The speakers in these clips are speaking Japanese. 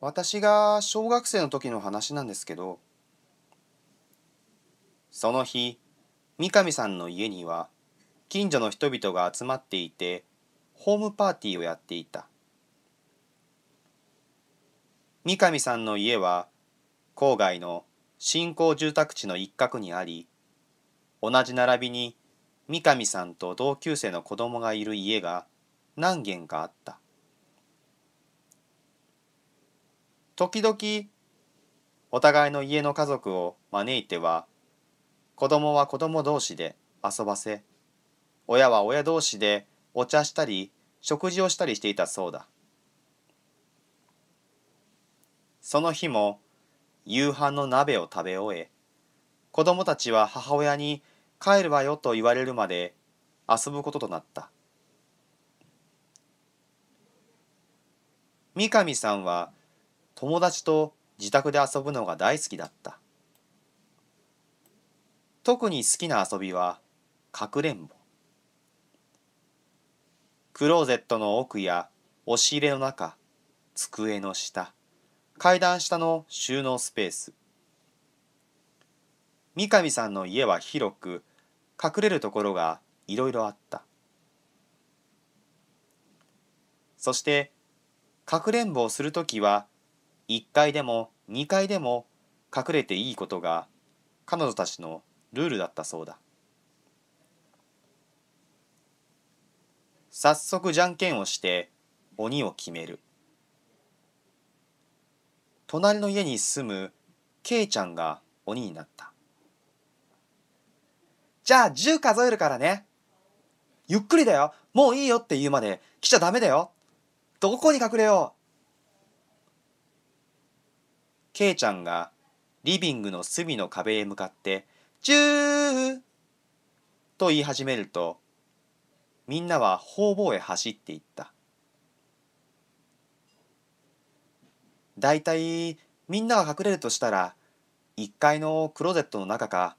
私が小学生の時の話なんですけどその日三上さんの家には近所の人々が集まっていてホームパーティーをやっていた三上さんの家は郊外の新興住宅地の一角にあり同じ並びに三上さんと同級生の子供がいる家が何軒かあった時々お互いの家の家族を招いては子供は子供同士で遊ばせ親は親同士でお茶したり食事をしたりしていたそうだその日も夕飯の鍋を食べ終え子供たちは母親に帰るわよと言われるまで遊ぶこととなった三上さんは友達と自宅で遊ぶのが大好きだった。特に好きな遊びはかくれんぼ。クローゼットの奥や押し入れの中、机の下、階段下の収納スペース。三上さんの家は広く、隠れるところがいろいろあった。そして、かくれんぼをするときは、1階でも2階でも隠れていいことが彼女たちのルールだったそうだ早速じゃんけんをして鬼を決める隣の家に住むケイちゃんが鬼になったじゃあ10数えるからねゆっくりだよもういいよって言うまで来ちゃダメだよどこに隠れようケイちゃんがリビングの隅の壁へ向かって「ジュー!」と言い始めるとみんなは方々へ走っていっただいたいみんなが隠れるとしたら1階のクローゼットの中か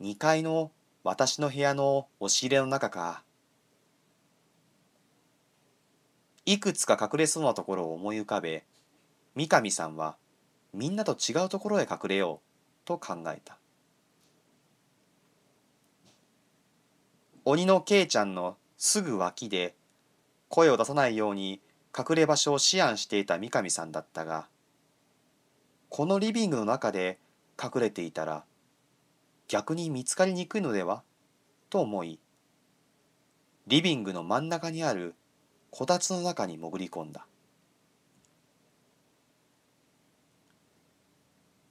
2階の私の部屋の押し入れの中かいくつか隠れそうなところを思い浮かべ三上さんはみんなと違うところへ隠れようと考えた鬼のけいちゃんのすぐ脇で声を出さないように隠れ場所を思案していた三上さんだったがこのリビングの中で隠れていたら逆に見つかりにくいのではと思いリビングの真ん中にあるこたつの中に潜り込んだ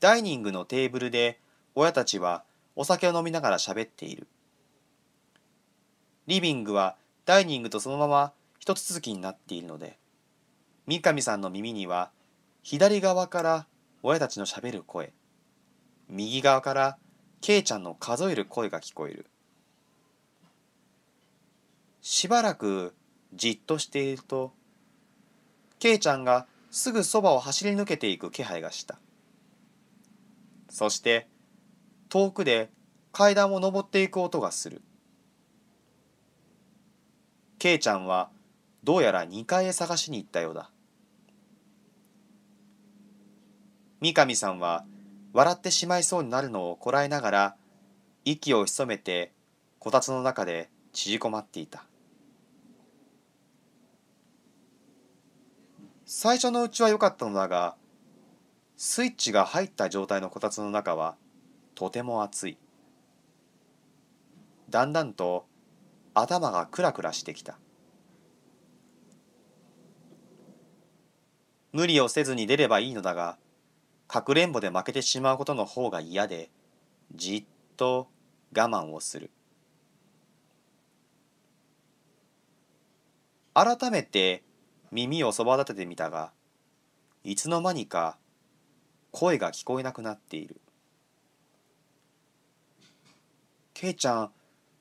ダイニングのテーブルで親たちはお酒を飲みながら喋っている。リビングはダイニングとそのまま一つ続きになっているので、三上さんの耳には左側から親たちのしゃべる声、右側からケイちゃんの数える声が聞こえる。しばらくじっとしていると、ケイちゃんがすぐそばを走り抜けていく気配がした。そして遠くで階段を上っていく音がする。けいちゃんはどうやら2階へ探しに行ったようだ。三上さんは笑ってしまいそうになるのをこらえながら息を潜めてこたつの中で縮こまっていた最初のうちは良かったのだがスイッチが入った状態のこたつの中はとても暑いだんだんと頭がクラクラしてきた無理をせずに出ればいいのだがかくれんぼで負けてしまうことの方が嫌でじっと我慢をする改めて耳をそば立ててみたがいつの間にか声が聞こえなくなっているけいちゃん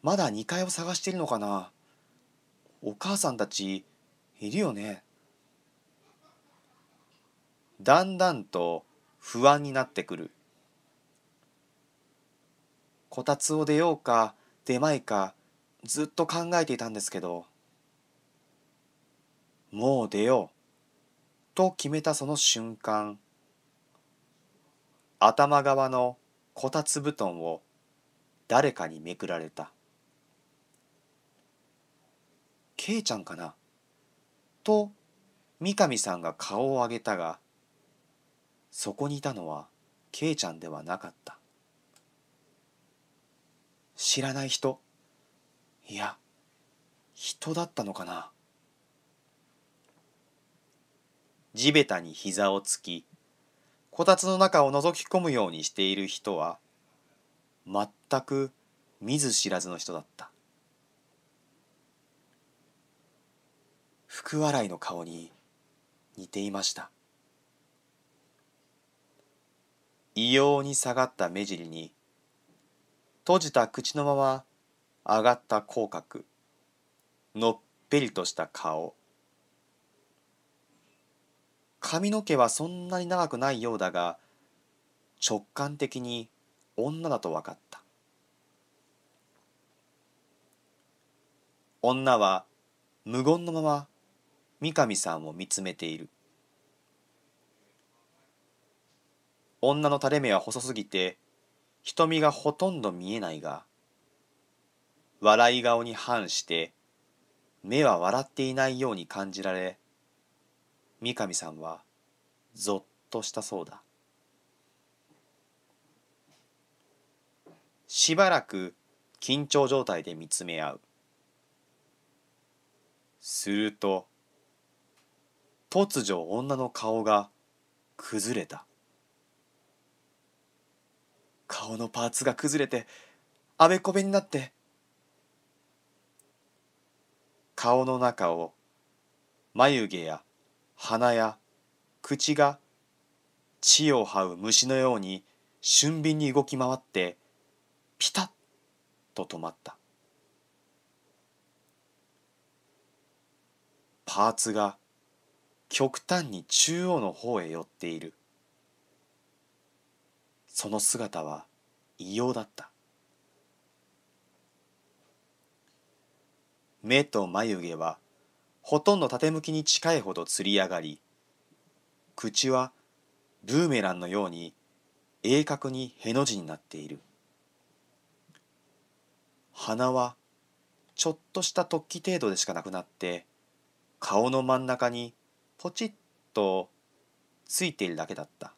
まだ2階を探してるのかなお母さんたちいるよねだんだんと不安になってくるこたつを出ようか出まいかずっと考えていたんですけどもう出ようと決めたその瞬間頭側のこたつ布団を誰かにめくられた。けいちゃんかなと三上さんが顔を上げたがそこにいたのはけいちゃんではなかった知らない人いや人だったのかな地べたに膝をつきこたつの中を覗き込むようにしている人は全く見ず知らずの人だった福笑いの顔に似ていました異様に下がった目尻に閉じた口のまま上がった口角のっぺりとした顔髪の毛はそんなに長くないようだが直感的に女だと分かった女は無言のまま三上さんを見つめている女の垂れ目は細すぎて瞳がほとんど見えないが笑い顔に反して目は笑っていないように感じられ三上さんはぞっとしたそうだしばらく緊張状態で見つめ合うすると突如女の顔が崩れた顔のパーツが崩れてあべこべになって顔の中を眉毛や鼻や口が血を這う虫のように俊敏に動き回ってピタッと止まったパーツが極端に中央の方へ寄っているその姿は異様だった目と眉毛はほとんど縦向きに近いほどつり上がり口はブーメランのように鋭角にへの字になっている鼻はちょっとした突起程度でしかなくなって顔の真ん中にポチッとついているだけだった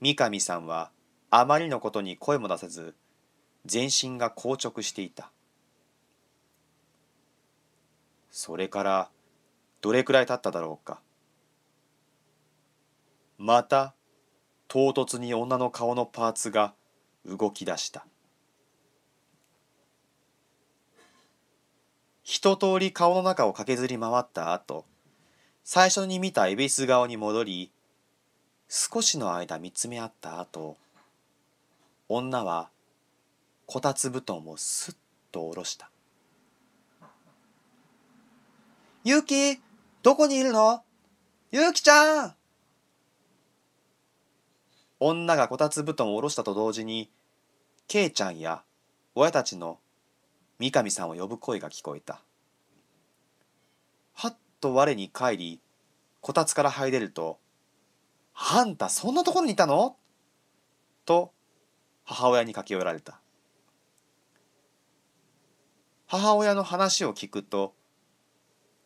三上さんはあまりのことに声も出せず全身が硬直していたそれからどれくらい経っただろうかまた唐突に女の顔のパーツが動き出した一通り顔の中を駆けずり回った後最初に見た恵比寿顔に戻り少しの間見つめ合った後女はこたつ布団をすっと下ろした「ゆうきどこにいるのゆうきちゃん!」女がこたつ布団を下ろしたと同時にけいちゃんや親たちの三上さんを呼ぶ声が聞こえたはっと我に帰りこたつから這い出ると「あんたそんなところにいたの?」と母親に駆け寄られた母親の話を聞くと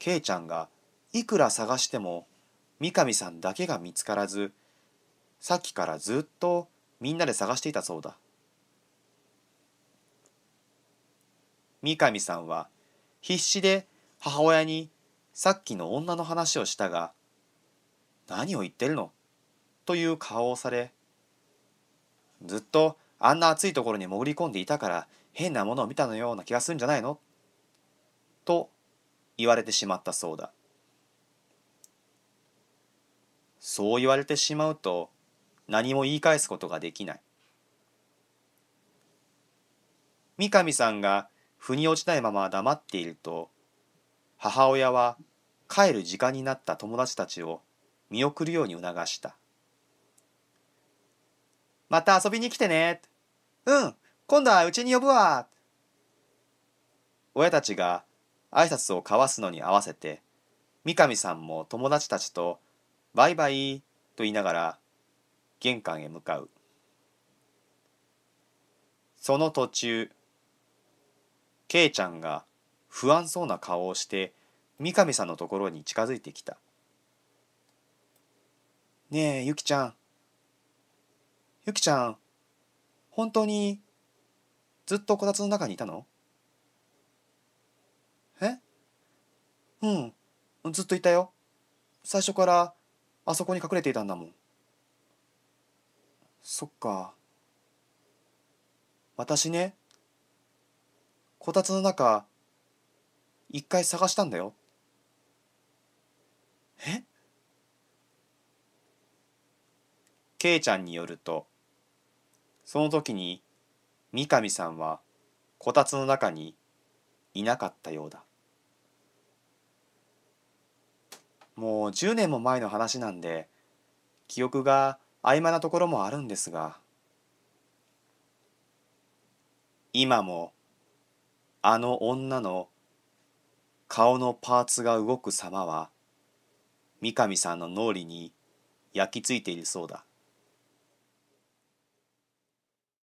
けいちゃんがいくら探しても三上さんだけが見つからずさっきからずっとみんなで探していたそうだ三上さんは必死で母親にさっきの女の話をしたが「何を言ってるの?」という顔をされずっとあんな暑いところに潜り込んでいたから変なものを見たのような気がするんじゃないのと言われてしまったそうだそう言われてしまうと何も言い返すことができない三上さんが腑に落ちないまま黙っていると母親は帰る時間になった友達たちを見送るように促した「また遊びに来てね」うん今度はうちに呼ぶわ親たちが挨拶を交わすのに合わせて三上さんも友達たちと「バイバイ」と言いながら玄関へ向かうその途中けいちゃんが不安そうな顔をして三上さんのところに近づいてきた「ねえゆきちゃんゆきちゃん本当にずっとこたつの中にいたのえうんずっといたよ最初からあそこに隠れていたんだもんそっか私ねこたつの中一回探したんだよえケイちゃんによるとその時に三上さんはこたつの中にいなかったようだもう10年も前の話なんで記憶が曖昧なところもあるんですが今もあの女の顔のパーツが動く様は三上さんの脳裏に焼き付いているそうだ。